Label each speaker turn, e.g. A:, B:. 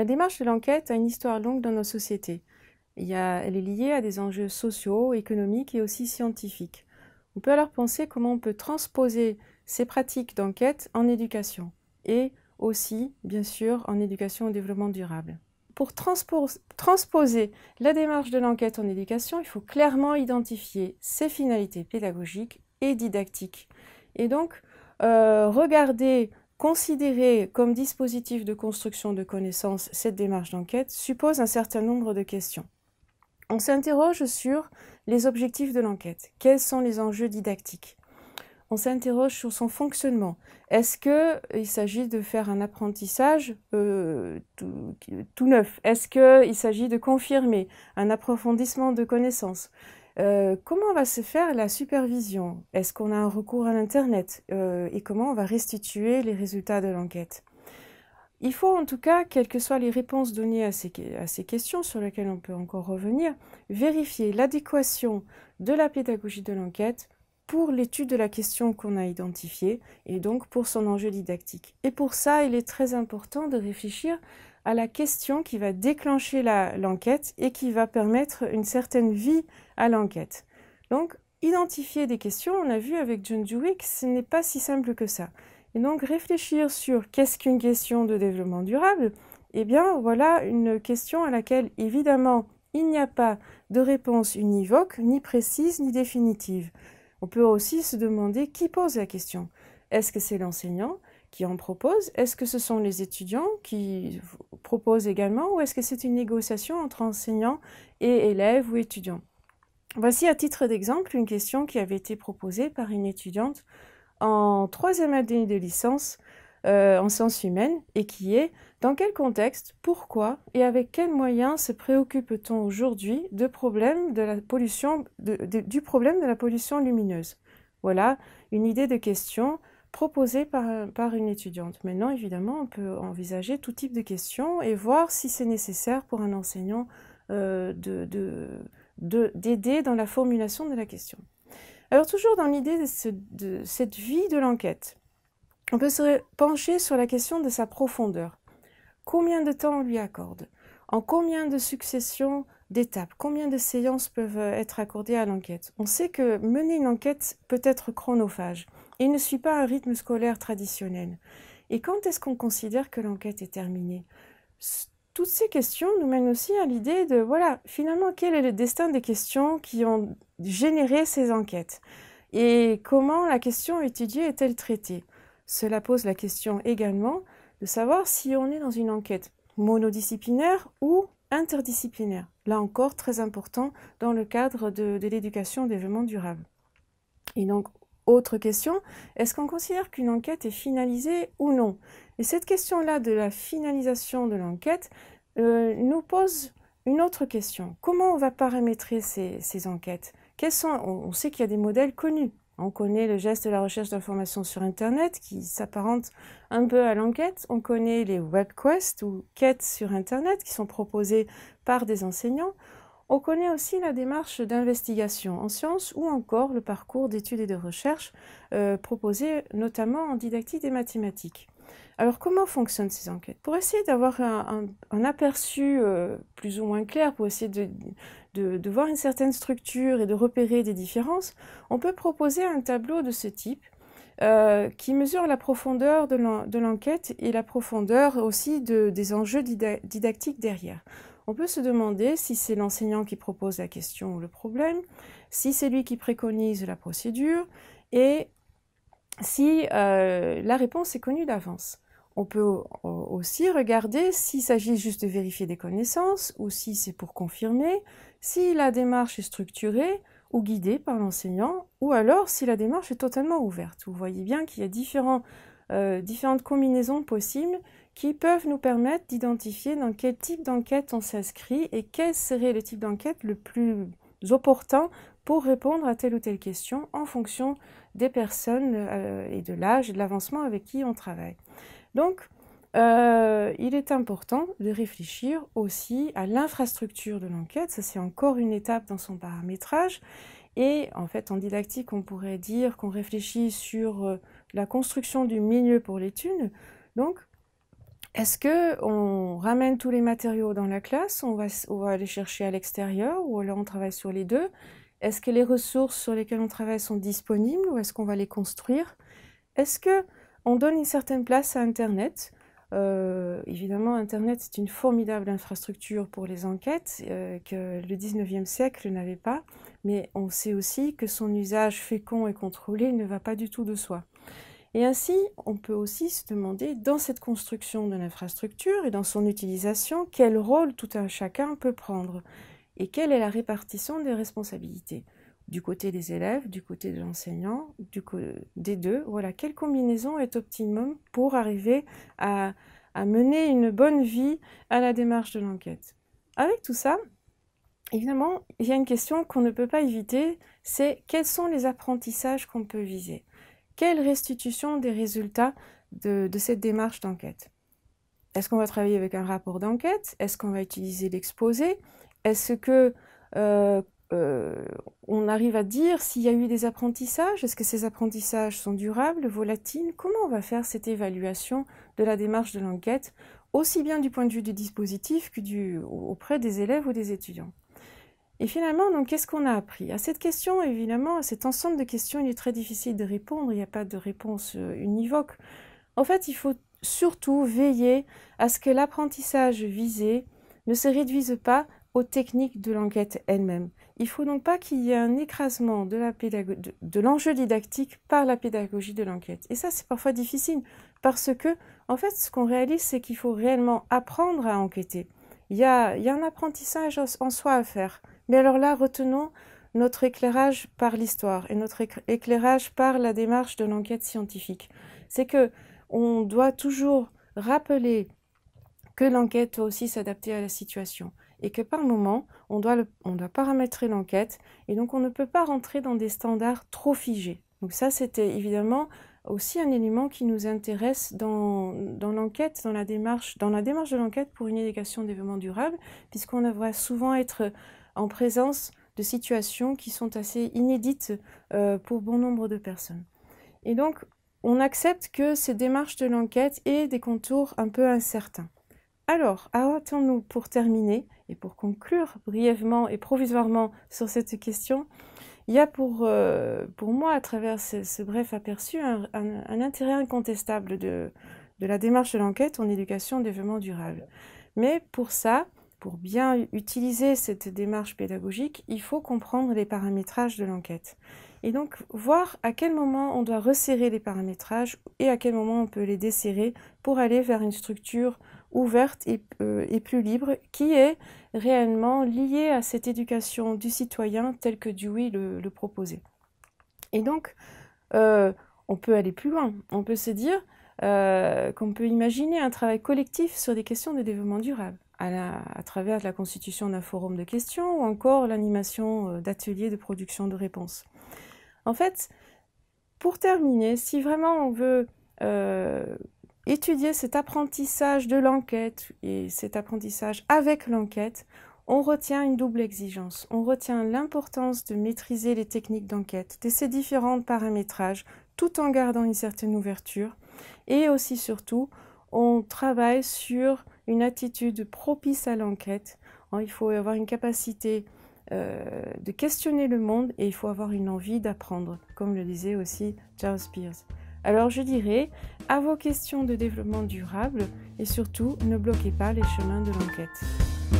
A: La démarche de l'enquête a une histoire longue dans nos sociétés. elle est liée à des enjeux sociaux, économiques et aussi scientifiques. On peut alors penser comment on peut transposer ces pratiques d'enquête en éducation et aussi, bien sûr, en éducation au développement durable. Pour transposer la démarche de l'enquête en éducation, il faut clairement identifier ses finalités pédagogiques et didactiques. Et donc, euh, regarder Considérer comme dispositif de construction de connaissances cette démarche d'enquête suppose un certain nombre de questions. On s'interroge sur les objectifs de l'enquête. Quels sont les enjeux didactiques On s'interroge sur son fonctionnement. Est-ce qu'il s'agit de faire un apprentissage euh, tout, tout neuf Est-ce qu'il s'agit de confirmer un approfondissement de connaissances euh, comment va se faire la supervision Est-ce qu'on a un recours à l'Internet euh, Et comment on va restituer les résultats de l'enquête Il faut en tout cas, quelles que soient les réponses données à ces questions sur lesquelles on peut encore revenir, vérifier l'adéquation de la pédagogie de l'enquête pour l'étude de la question qu'on a identifiée et donc pour son enjeu didactique. Et pour ça, il est très important de réfléchir à la question qui va déclencher l'enquête et qui va permettre une certaine vie à l'enquête. Donc, identifier des questions, on a vu avec John Dewey, ce n'est pas si simple que ça. Et donc, réfléchir sur qu'est-ce qu'une question de développement durable, eh bien, voilà une question à laquelle, évidemment, il n'y a pas de réponse univoque, ni précise, ni définitive. On peut aussi se demander qui pose la question. Est-ce que c'est l'enseignant qui en propose Est-ce que ce sont les étudiants qui proposent également ou est-ce que c'est une négociation entre enseignants et élèves ou étudiants Voici à titre d'exemple une question qui avait été proposée par une étudiante en troisième année de licence euh, en sciences humaines et qui est dans quel contexte, pourquoi et avec quels moyens se préoccupe-t-on aujourd'hui du problème de la pollution lumineuse Voilà une idée de question proposé par, une étudiante. Maintenant, évidemment, on peut envisager tout type de questions et voir si c'est nécessaire pour un enseignant euh, d'aider dans la formulation de la question. Alors, toujours dans l'idée de cette vie de l'enquête, on peut se pencher sur la question de sa profondeur. Combien de temps on lui accorde En combien de successions d'étapes Combien de séances peuvent être accordées à l'enquête On sait que mener une enquête peut être chronophage. Il ne suit pas un rythme scolaire traditionnel. Et quand est-ce qu'on considère que l'enquête est terminée Toutes ces questions nous mènent aussi à l'idée de, voilà, finalement, quel est le destin des questions qui ont généré ces enquêtes Et comment la question étudiée est-elle traitée Cela pose la question également de savoir si on est dans une enquête monodisciplinaire ou interdisciplinaire. Là encore, très important dans le cadre de, l'éducation au développement durable. Et donc, autre question, est-ce qu'on considère qu'une enquête est finalisée ou non Et cette question-là de la finalisation de l'enquête euh, nous pose une autre question. Comment on va paramétrer ces, enquêtes on, on sait qu'il y a des modèles connus. On connaît le geste de la recherche d'informations sur Internet qui s'apparente un peu à l'enquête. On connaît les webquests ou quêtes sur Internet qui sont proposées par des enseignants. On connaît aussi la démarche d'investigation en sciences ou encore le parcours d'études et de recherche euh, proposé notamment en didactique et mathématiques. Alors comment fonctionnent ces enquêtes Pour essayer d'avoir un, aperçu euh, plus ou moins clair, pour essayer de, voir une certaine structure et de repérer des différences, on peut proposer un tableau de ce type euh, qui mesure la profondeur de l'enquête et la profondeur aussi des enjeux didactiques derrière. On peut se demander si c'est l'enseignant qui propose la question ou le problème, si c'est lui qui préconise la procédure et si euh, la réponse est connue d'avance. On peut aussi regarder s'il s'agit juste de vérifier des connaissances ou si c'est pour confirmer, si la démarche est structurée ou guidée par l'enseignant, ou alors si la démarche est totalement ouverte. Vous voyez bien qu'il y a euh, différentes combinaisons possibles qui peuvent nous permettre d'identifier dans quel type d'enquête on s'inscrit et quel serait le type d'enquête le plus opportun pour répondre à telle ou telle question en fonction des personnes euh, et de l'âge et de l'avancement avec qui on travaille. Donc, euh, il est important de réfléchir aussi à l'infrastructure de l'enquête. Ça, c'est encore une étape dans son paramétrage. Et en fait, en didactique, on pourrait dire qu'on réfléchit sur euh, la construction du milieu pour l'étude. Donc, est-ce que on ramène tous les matériaux dans la classe, on va, on les chercher à l'extérieur ou alors on travaille sur les deux Est-ce que les ressources sur lesquelles on travaille sont disponibles ou est-ce qu'on va les construire Est-ce que on donne une certaine place à Internet euh, évidemment, Internet, c'est une formidable infrastructure pour les enquêtes euh, que le 19e siècle n'avait pas, mais on sait aussi que son usage fécond et contrôlé ne va pas du tout de soi. Et ainsi, on peut aussi se demander, dans cette construction de l'infrastructure et dans son utilisation, quel rôle tout un chacun peut prendre et quelle est la répartition des responsabilités du côté des élèves, du côté de l'enseignant, des deux. Voilà, quelle combinaison est optimum pour arriver à, à mener une bonne vie à la démarche de l'enquête. Avec tout ça, évidemment, il y a une question qu'on ne peut pas éviter, c'est quels sont les apprentissages qu'on peut viser quelle restitution des résultats de, cette démarche d'enquête Est-ce qu'on va travailler avec un rapport d'enquête Est-ce qu'on va utiliser l'exposé Est-ce que euh, euh, on arrive à dire s'il y a eu des apprentissages Est-ce que ces apprentissages sont durables, volatiles Comment on va faire cette évaluation de la démarche de l'enquête, aussi bien du point de vue du dispositif que du, auprès des élèves ou des étudiants et finalement, donc, qu'est-ce qu'on a appris À cette question, évidemment, à cet ensemble de questions, il est très difficile de répondre. Il n'y a pas de réponse euh, univoque. En fait, il faut surtout veiller à ce que l'apprentissage visé ne se réduise pas aux techniques de l'enquête elle-même. Il ne faut donc pas qu'il y ait un écrasement de l'enjeu de, didactique par la pédagogie de l'enquête. Et ça, c'est parfois difficile parce que, en fait, ce qu'on réalise, c'est qu'il faut réellement apprendre à enquêter. il y a un apprentissage en soi à faire. Mais alors là, retenons notre éclairage par l'histoire et notre éclairage par la démarche de l'enquête scientifique. C'est que on doit toujours rappeler que l'enquête doit aussi s'adapter à la situation et que par moment, on doit, on doit paramétrer l'enquête et donc on ne peut pas rentrer dans des standards trop figés. Donc ça, c'était évidemment aussi un élément qui nous intéresse dans, l'enquête, dans la démarche, dans la démarche de l'enquête pour une éducation au développement durable, puisqu'on devrait souvent être en présence de situations qui sont assez inédites euh, pour bon nombre de personnes. Et donc, on accepte que ces démarches de l'enquête aient des contours un peu incertains. Alors, arrêtons-nous pour terminer et pour conclure brièvement et provisoirement sur cette question. Il y a pour, euh, pour moi, à travers ce, bref aperçu, un, intérêt incontestable de, de la démarche de l'enquête en éducation et développement durable. Mais pour ça, pour bien utiliser cette démarche pédagogique, il faut comprendre les paramétrages de l'enquête. Et donc voir à quel moment on doit resserrer les paramétrages et à quel moment on peut les desserrer pour aller vers une structure ouverte et, euh, plus libre qui est réellement liée à cette éducation du citoyen telle que Dewey le, proposait. Et donc euh, on peut aller plus loin, on peut se dire euh, qu'on peut imaginer un travail collectif sur des questions de développement durable à, travers la constitution d'un forum de questions ou encore l'animation euh, d'ateliers de production de réponses. En fait, pour terminer, si vraiment on veut euh, étudier cet apprentissage de l'enquête et cet apprentissage avec l'enquête, on retient une double exigence. On retient l'importance de maîtriser les techniques d'enquête, de ces différents paramétrages, tout en gardant une certaine ouverture. Et aussi surtout, on travaille sur une attitude propice à l'enquête. Hein, il faut avoir une capacité euh, de questionner le monde et il faut avoir une envie d'apprendre, comme le disait aussi Charles Spears. Alors je dirais, à vos questions de développement durable et surtout, ne bloquez pas les chemins de l'enquête.